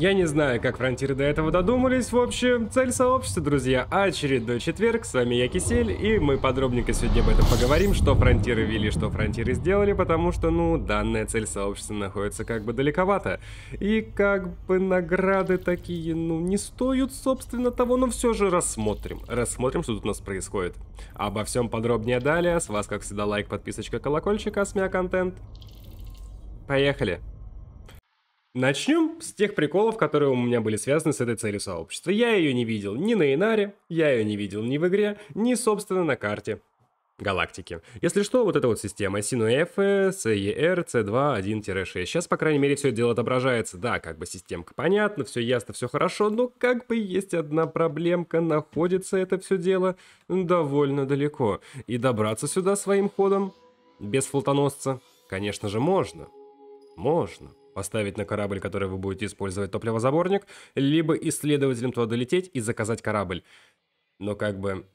Я не знаю, как фронтиры до этого додумались. В общем, цель сообщества, друзья, очередной четверг. С вами я, Кисель, и мы подробненько сегодня об этом поговорим, что фронтиры вели, что фронтиры сделали, потому что, ну, данная цель сообщества находится как бы далековато. И как бы награды такие, ну, не стоят, собственно, того, но все же рассмотрим. Рассмотрим, что тут у нас происходит. Обо всем подробнее далее. С вас, как всегда, лайк, подписочка, колокольчик, а с меня контент. Поехали! Начнем с тех приколов, которые у меня были связаны с этой целью сообщества. Я ее не видел ни на Инаре, я ее не видел ни в игре, ни, собственно, на карте галактики. Если что, вот эта вот система Синуэф, CER, C2.1-6. Сейчас, по крайней мере, все это дело отображается. Да, как бы системка понятна, все ясно, все хорошо, но как бы есть одна проблемка, находится это все дело довольно далеко. И добраться сюда своим ходом без флотоносца, конечно же, можно. Можно поставить на корабль, который вы будете использовать топливозаборник, либо исследователям туда долететь и заказать корабль. Но как бы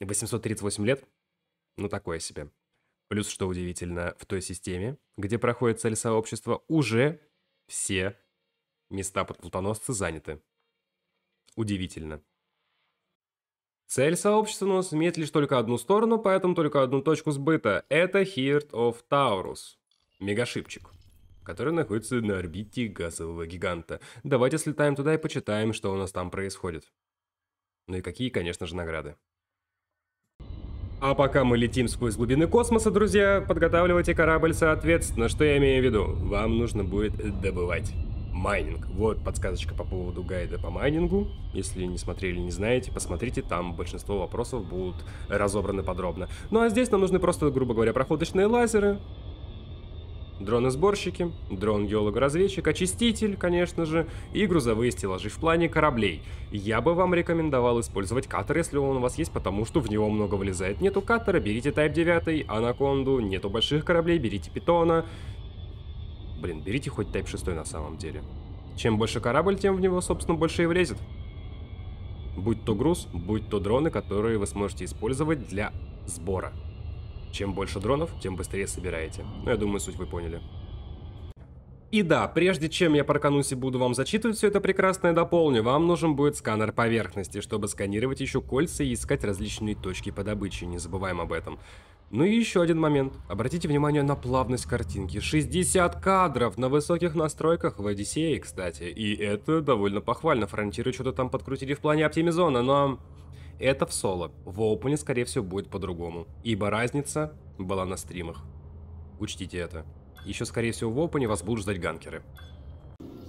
838 лет, ну такое себе. Плюс, что удивительно, в той системе, где проходит цель сообщества, уже все места под плутоносцы заняты. Удивительно. Цель сообщества у нас имеет лишь только одну сторону, поэтому только одну точку сбыта. Это Heart of Taurus. Мегашипчик который находится на орбите газового гиганта. Давайте слетаем туда и почитаем, что у нас там происходит. Ну и какие, конечно же, награды. А пока мы летим сквозь глубины космоса, друзья, подготавливайте корабль соответственно. Что я имею в виду? Вам нужно будет добывать майнинг. Вот подсказочка по поводу гайда по майнингу. Если не смотрели, не знаете, посмотрите, там большинство вопросов будут разобраны подробно. Ну а здесь нам нужны просто, грубо говоря, проходочные лазеры, Дроны-сборщики, дрон-геолог-разведчик, очиститель, конечно же, и грузовые стеллажи в плане кораблей. Я бы вам рекомендовал использовать катер, если он у вас есть, потому что в него много влезает. Нету катера, берите Type 9, Анаконду, нету больших кораблей, берите Питона. Блин, берите хоть Type 6 на самом деле. Чем больше корабль, тем в него, собственно, больше и влезет. Будь то груз, будь то дроны, которые вы сможете использовать для сбора. Чем больше дронов, тем быстрее собираете. Ну, я думаю, суть вы поняли. И да, прежде чем я проканусь и буду вам зачитывать все это прекрасное, дополню, вам нужен будет сканер поверхности, чтобы сканировать еще кольца и искать различные точки по добыче, не забываем об этом. Ну и еще один момент. Обратите внимание на плавность картинки. 60 кадров на высоких настройках в Одиссее, кстати. И это довольно похвально. Фронтиры что-то там подкрутили в плане оптимизона, но... Это в соло. В опене, скорее всего, будет по-другому. Ибо разница была на стримах. Учтите это. Еще, скорее всего, в опене вас будут ждать ганкеры.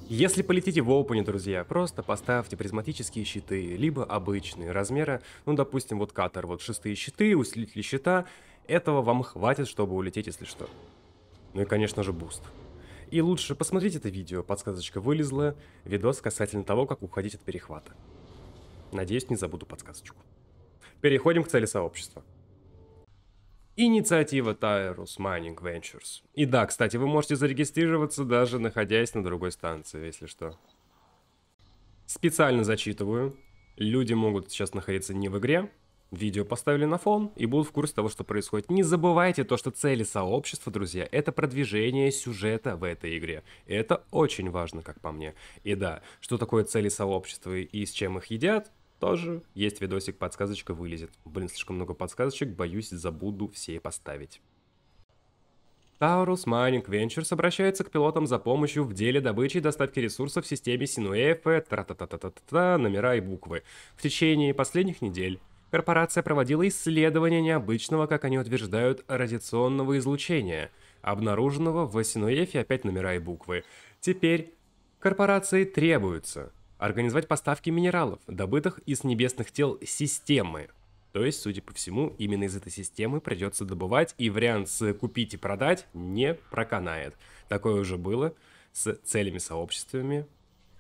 Если полетите в опене, друзья, просто поставьте призматические щиты, либо обычные размера, ну, допустим, вот катер, вот шестые щиты, усилители щита, этого вам хватит, чтобы улететь, если что. Ну и, конечно же, буст. И лучше посмотрите это видео, подсказочка вылезла, видос касательно того, как уходить от перехвата. Надеюсь, не забуду подсказочку. Переходим к цели сообщества. Инициатива Tyrus Mining Ventures. И да, кстати, вы можете зарегистрироваться, даже находясь на другой станции, если что. Специально зачитываю. Люди могут сейчас находиться не в игре, видео поставили на фон и будут в курсе того, что происходит. Не забывайте то, что цели сообщества, друзья, это продвижение сюжета в этой игре. Это очень важно, как по мне. И да, что такое цели сообщества и с чем их едят, тоже есть видосик, подсказочка вылезет. Блин, слишком много подсказочек, боюсь, забуду все поставить. Таурус Майнинг Ventures обращается к пилотам за помощью в деле добычи и доставки ресурсов в системе Синуэфе, э, тра та та та та та номера и буквы. В течение последних недель корпорация проводила исследование необычного, как они утверждают, радиационного излучения, обнаруженного в Синуэфе опять номера и буквы. Теперь корпорации требуются организовать поставки минералов, добытых из небесных тел системы. То есть, судя по всему, именно из этой системы придется добывать, и вариант с купить и продать не проканает. Такое уже было с целями сообществами,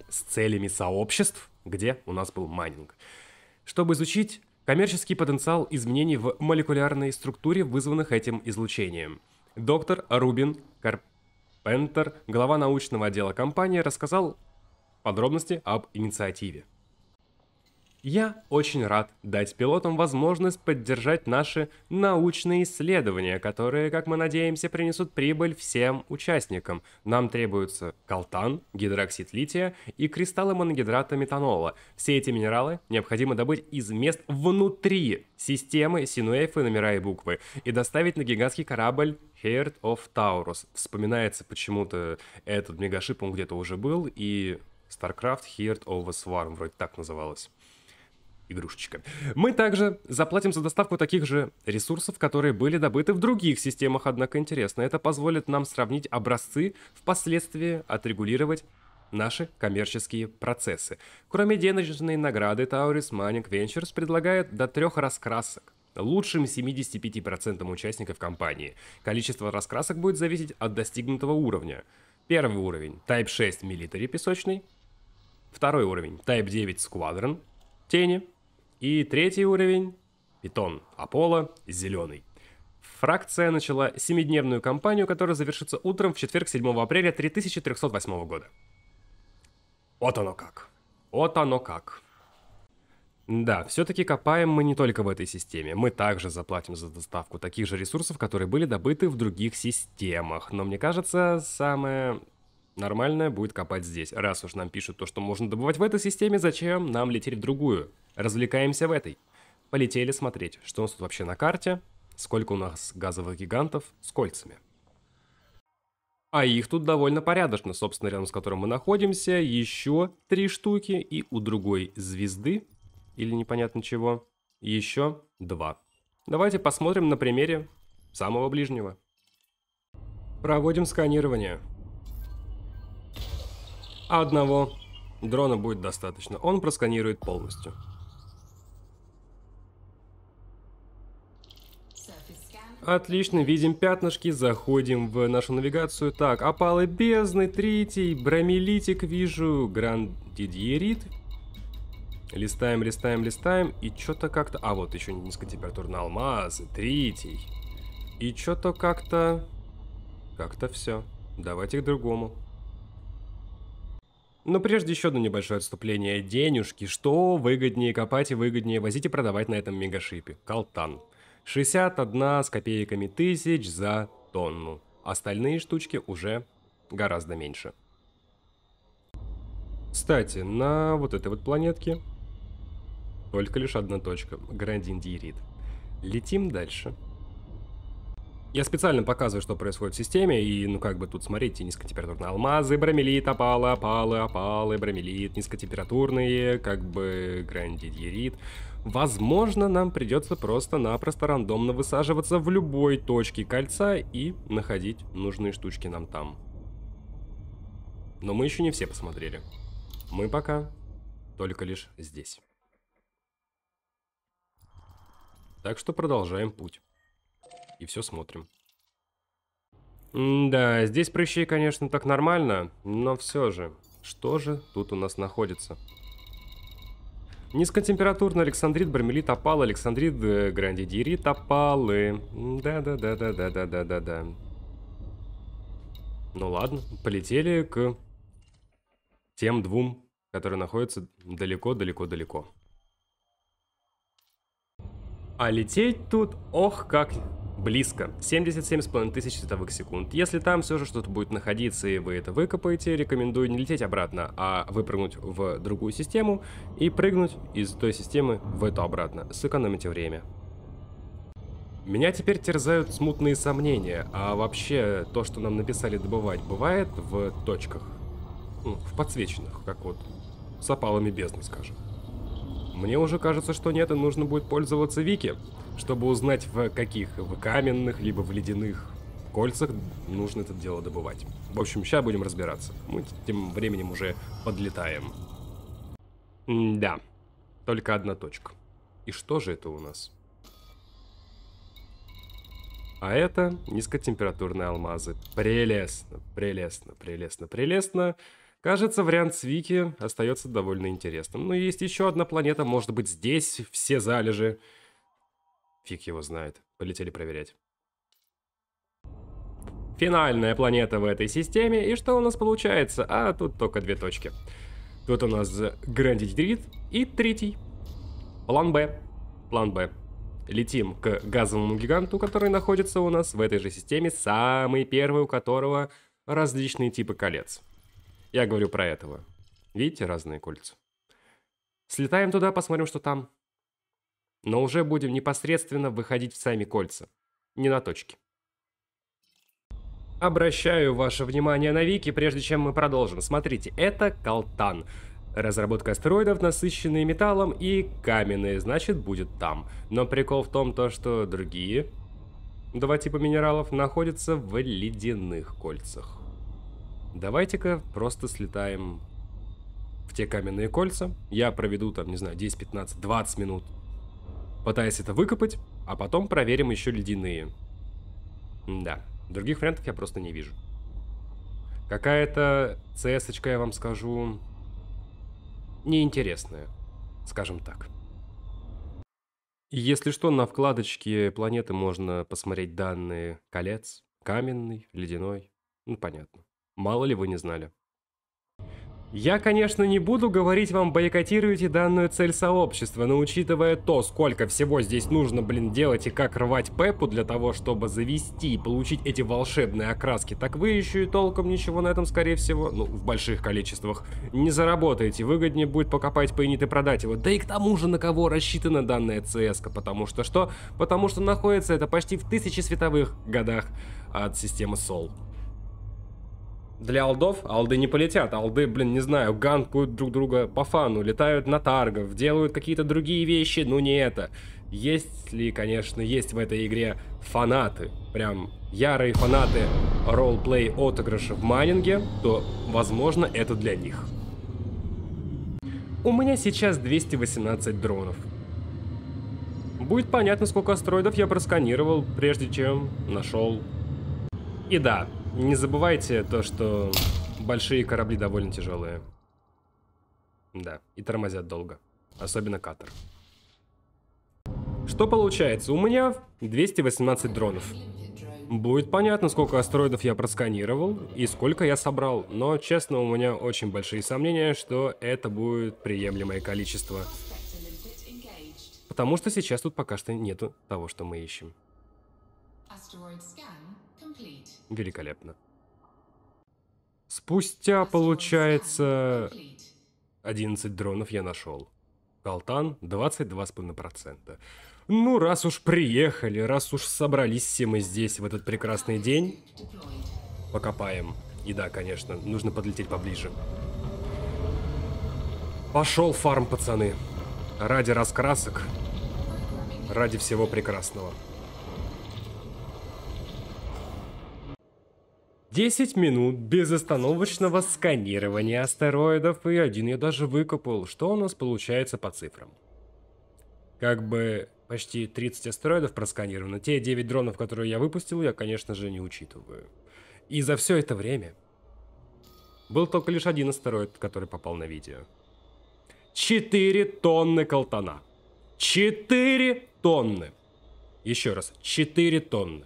с целями сообществ, где у нас был майнинг. Чтобы изучить коммерческий потенциал изменений в молекулярной структуре, вызванных этим излучением. Доктор Рубин Карпентер, глава научного отдела компании, рассказал Подробности об инициативе. Я очень рад дать пилотам возможность поддержать наши научные исследования, которые, как мы надеемся, принесут прибыль всем участникам. Нам требуются колтан, гидроксид лития и кристаллы моногидрата метанола. Все эти минералы необходимо добыть из мест внутри системы синуэфы, номера и буквы и доставить на гигантский корабль Heart of Taurus. Вспоминается почему-то этот мегашип, он где-то уже был, и StarCraft Heart of a Swarm, вроде так называлось игрушечка. Мы также заплатим за доставку таких же ресурсов, которые были добыты в других системах, однако интересно. Это позволит нам сравнить образцы, впоследствии отрегулировать наши коммерческие процессы. Кроме денежной награды, Taurus Mining Ventures предлагает до трех раскрасок лучшим 75% участников компании. Количество раскрасок будет зависеть от достигнутого уровня. Первый уровень Type 6 милитари песочный, Второй уровень – Type 9 Squadron, тени. И третий уровень – Питон Аполло, зеленый. Фракция начала семидневную кампанию, которая завершится утром в четверг 7 апреля 3308 года. Вот оно как. Вот оно как. Да, все-таки копаем мы не только в этой системе. Мы также заплатим за доставку таких же ресурсов, которые были добыты в других системах. Но мне кажется, самое нормальная будет копать здесь. Раз уж нам пишут то, что можно добывать в этой системе, зачем нам лететь в другую? Развлекаемся в этой. Полетели смотреть, что у нас тут вообще на карте, сколько у нас газовых гигантов с кольцами. А их тут довольно порядочно, собственно, рядом с которым мы находимся, еще три штуки, и у другой звезды, или непонятно чего, еще два. Давайте посмотрим на примере самого ближнего. Проводим сканирование. А одного дрона будет достаточно. Он просканирует полностью. Отлично, видим пятнышки, заходим в нашу навигацию. Так, опалы бездны, третий, бромелитик вижу, грандидьерит. Листаем, листаем, листаем, и что-то как-то... А, вот еще низкотемпературный алмаз, третий. И что-то как-то... Как-то все. Давайте к другому. Но прежде еще одно небольшое отступление. Денюшки. Что выгоднее копать и выгоднее возить и продавать на этом мегашипе? Калтан. 61 с копейками тысяч за тонну. Остальные штучки уже гораздо меньше. Кстати, на вот этой вот планетке только лишь одна точка. Грандиндирит. Летим дальше. Дальше. Я специально показываю, что происходит в системе, и, ну, как бы тут, смотрите, низкотемпературные алмазы, бромелит, опалы, опалы, опалы, бромелит, низкотемпературные, как бы грандидьерит. Возможно, нам придется просто-напросто рандомно высаживаться в любой точке кольца и находить нужные штучки нам там. Но мы еще не все посмотрели. Мы пока только лишь здесь. Так что продолжаем путь и все смотрим. М да, здесь прыщи, конечно, так нормально, но все же. Что же тут у нас находится? Низкотемпературный александрит, бромелит, опал, александрит, э, грандидирит, опалы. Да-да-да-да-да-да-да-да-да. Ну ладно, полетели к тем двум, которые находятся далеко-далеко-далеко. А лететь тут, ох, как близко. 77,5 тысяч световых секунд. Если там все же что-то будет находиться и вы это выкопаете, рекомендую не лететь обратно, а выпрыгнуть в другую систему и прыгнуть из той системы в эту обратно. Сэкономите время. Меня теперь терзают смутные сомнения, а вообще то, что нам написали добывать, бывает в точках? Ну, в подсвеченных, как вот с опалами бездны, скажем. Мне уже кажется, что нет, и нужно будет пользоваться Вики, чтобы узнать, в каких, в каменных, либо в ледяных кольцах нужно это дело добывать. В общем, сейчас будем разбираться. Мы тем временем уже подлетаем. М да, только одна точка. И что же это у нас? А это низкотемпературные алмазы. Прелестно, прелестно, прелестно, прелестно. Кажется, вариант с Вики остается довольно интересным. Но ну, есть еще одна планета, может быть, здесь все залежи. Фиг его знает. Полетели проверять. Финальная планета в этой системе. И что у нас получается? А, тут только две точки. Тут у нас Грандидрит и третий. План Б. План Б. Летим к газовому гиганту, который находится у нас в этой же системе, самый первый у которого различные типы колец. Я говорю про этого. Видите разные кольца? Слетаем туда, посмотрим, что там. Но уже будем непосредственно выходить в сами кольца. Не на точке. Обращаю ваше внимание на Вики, прежде чем мы продолжим. Смотрите, это Калтан. Разработка астероидов, насыщенные металлом и каменные, значит будет там. Но прикол в том, то, что другие два типа минералов находятся в ледяных кольцах. Давайте-ка просто слетаем в те каменные кольца. Я проведу там, не знаю, 10, 15, 20 минут, пытаясь это выкопать, а потом проверим еще ледяные. Да, других вариантов я просто не вижу. Какая-то цесочка, я вам скажу, неинтересная, скажем так. Если что, на вкладочке планеты можно посмотреть данные колец, каменный, ледяной, ну понятно. Мало ли вы не знали. Я, конечно, не буду говорить вам, бойкотируйте данную цель сообщества, но учитывая то, сколько всего здесь нужно, блин, делать и как рвать пепу для того, чтобы завести и получить эти волшебные окраски, так вы еще и толком ничего на этом, скорее всего, ну, в больших количествах, не заработаете. Выгоднее будет покопать пейнит и продать его. Да и к тому же, на кого рассчитана данная cs -ка, потому что что? Потому что находится это почти в тысячи световых годах от системы Sol для алдов, а алды не полетят, алды, блин, не знаю, ганкуют друг друга по фану, летают на таргов, делают какие-то другие вещи, ну не это. Есть ли, конечно, есть в этой игре фанаты, прям ярые фанаты ролл роллплей отыгрыша в майнинге, то, возможно, это для них. У меня сейчас 218 дронов. Будет понятно, сколько астероидов я просканировал, прежде чем нашел. И да, не забывайте то, что большие корабли довольно тяжелые. Да, и тормозят долго. Особенно катер. Что получается? У меня 218 дронов. Будет понятно, сколько астероидов я просканировал и сколько я собрал, но, честно, у меня очень большие сомнения, что это будет приемлемое количество. Потому что сейчас тут пока что нету того, что мы ищем. Asteroid scan Великолепно. Спустя, получается, 11 дронов я нашел. Калтан 22,5%. Ну, раз уж приехали, раз уж собрались все мы здесь в этот прекрасный день, покопаем. И да, конечно, нужно подлететь поближе. Пошел фарм, пацаны. Ради раскрасок, ради всего прекрасного. 10 минут безостановочного сканирования астероидов, и один я даже выкопал, что у нас получается по цифрам. Как бы почти 30 астероидов просканировано, те 9 дронов, которые я выпустил, я, конечно же, не учитываю. И за все это время был только лишь один астероид, который попал на видео. 4 тонны колтана. 4 тонны. Еще раз, 4 тонны.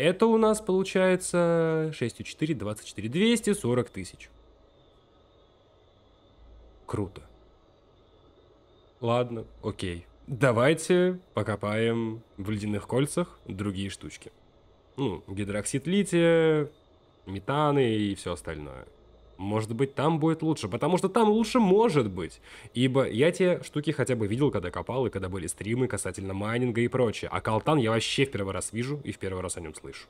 Это у нас получается 6 4, 24, 240 тысяч. Круто. Ладно, окей. Давайте покопаем в ледяных кольцах другие штучки. Ну, гидроксид лития, метаны и все остальное. Может быть, там будет лучше, потому что там лучше может быть. Ибо я те штуки хотя бы видел, когда копал, и когда были стримы касательно майнинга и прочее. А Калтан я вообще в первый раз вижу и в первый раз о нем слышу.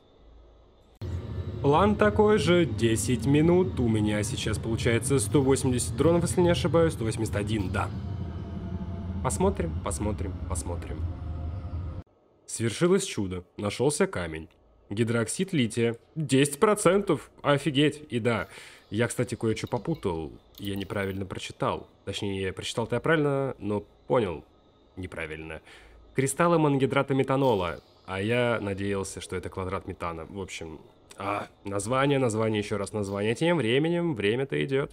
План такой же, 10 минут, у меня сейчас получается 180 дронов, если не ошибаюсь, 181, да. Посмотрим, посмотрим, посмотрим. Свершилось чудо, нашелся камень. Гидроксид лития, 10%, офигеть, и да, я, кстати, кое-что попутал. Я неправильно прочитал. Точнее, прочитал-то я правильно, но понял неправильно. Кристаллы мангидрата метанола. А я надеялся, что это квадрат метана. В общем, а, название, название, еще раз название. Тем временем время-то идет.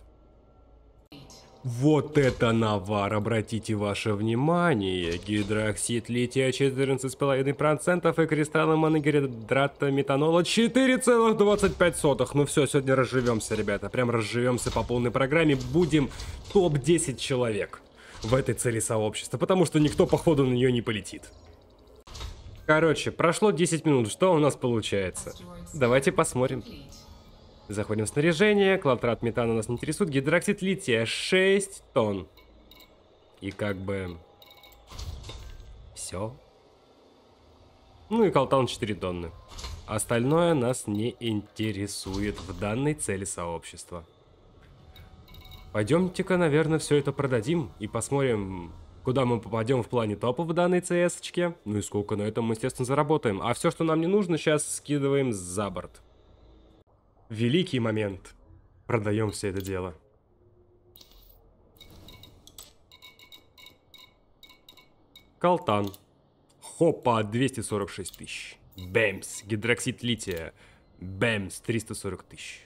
Вот это навар, обратите ваше внимание. Гидроксид лития 14,5% и кристаллы моногидрата метанола 4,25. Ну все, сегодня разживемся, ребята. Прям разживемся по полной программе. Будем топ-10 человек в этой цели сообщества, потому что никто, походу, на нее не полетит. Короче, прошло 10 минут. Что у нас получается? Давайте посмотрим. Заходим в снаряжение. Клавтрат метана нас не интересует. Гидроксид лития 6 тонн. И как бы... Все. Ну и колтан 4 тонны. Остальное нас не интересует в данной цели сообщества. Пойдемте-ка, наверное, все это продадим и посмотрим, куда мы попадем в плане топа в данной cs -очке. Ну и сколько на этом мы, естественно, заработаем. А все, что нам не нужно, сейчас скидываем за борт. Великий момент. Продаем все это дело. Калтан. Хопа 246 тысяч. Бэмс. Гидроксид лития. Бэмс 340 тысяч.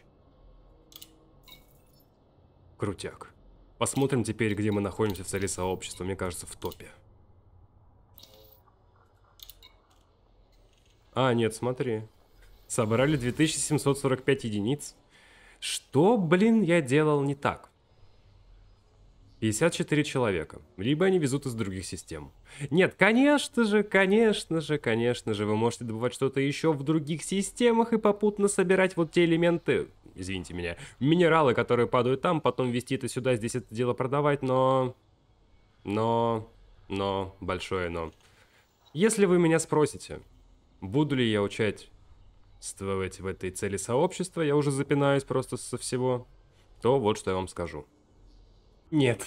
Крутяк. Посмотрим теперь, где мы находимся в царе сообщества. Мне кажется, в топе. А, нет, смотри собрали 2745 единиц. Что, блин, я делал не так? 54 человека. Либо они везут из других систем. Нет, конечно же, конечно же, конечно же, вы можете добывать что-то еще в других системах и попутно собирать вот те элементы, извините меня, минералы, которые падают там, потом везти это сюда, здесь это дело продавать, но... Но... Но... Большое но. Если вы меня спросите, буду ли я учать участвовать в этой цели сообщества, я уже запинаюсь просто со всего, то вот что я вам скажу. Нет,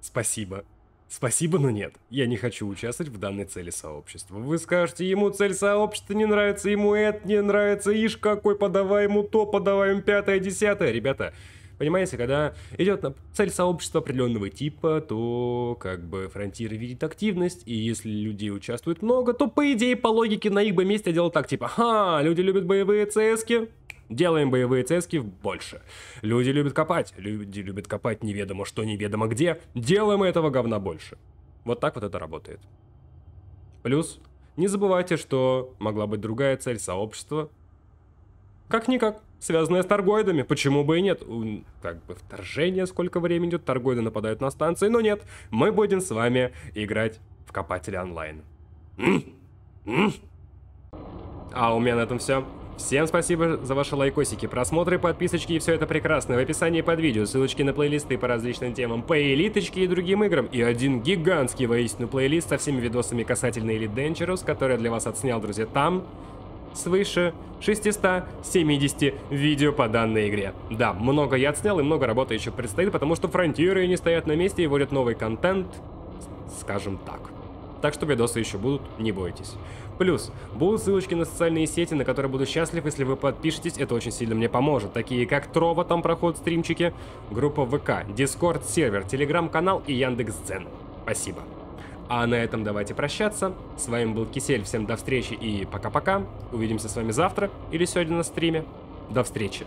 спасибо. Спасибо, но нет. Я не хочу участвовать в данной цели сообщества. Вы скажете, ему цель сообщества не нравится, ему это не нравится, ишь какой, подавай ему то, подавай ему пятое, десятое. Ребята, Понимаете, когда идет цель сообщества определенного типа, то как бы фронтиры видит активность, и если людей участвует много, то по идее, по логике, на их бы месте делал так, типа, ха, люди любят боевые цески, Делаем боевые цески больше. Люди любят копать. Люди любят копать неведомо что, неведомо где. Делаем этого говна больше. Вот так вот это работает. Плюс, не забывайте, что могла быть другая цель сообщества. Как-никак связанная с торгоидами. Почему бы и нет? Как бы вторжение, сколько времени идет, торгоиды нападают на станции, но нет. Мы будем с вами играть в Копателя онлайн. А у меня на этом все. Всем спасибо за ваши лайкосики, просмотры, подписочки и все это прекрасное. В описании под видео ссылочки на плейлисты по различным темам, по элиточке и другим играм. И один гигантский воистину плейлист со всеми видосами касательно Elite Dangerous, который я для вас отснял, друзья, там свыше 670 видео по данной игре. Да, много я отснял и много работы еще предстоит, потому что фронтиры не стоят на месте и вводят новый контент, скажем так. Так что видосы еще будут, не бойтесь. Плюс, будут ссылочки на социальные сети, на которые буду счастлив, если вы подпишетесь, это очень сильно мне поможет. Такие как Трова, там проходят стримчики, группа ВК, Дискорд сервер, Телеграм-канал и Яндекс.Дзен. Спасибо. А на этом давайте прощаться. С вами был Кисель, всем до встречи и пока-пока. Увидимся с вами завтра или сегодня на стриме. До встречи.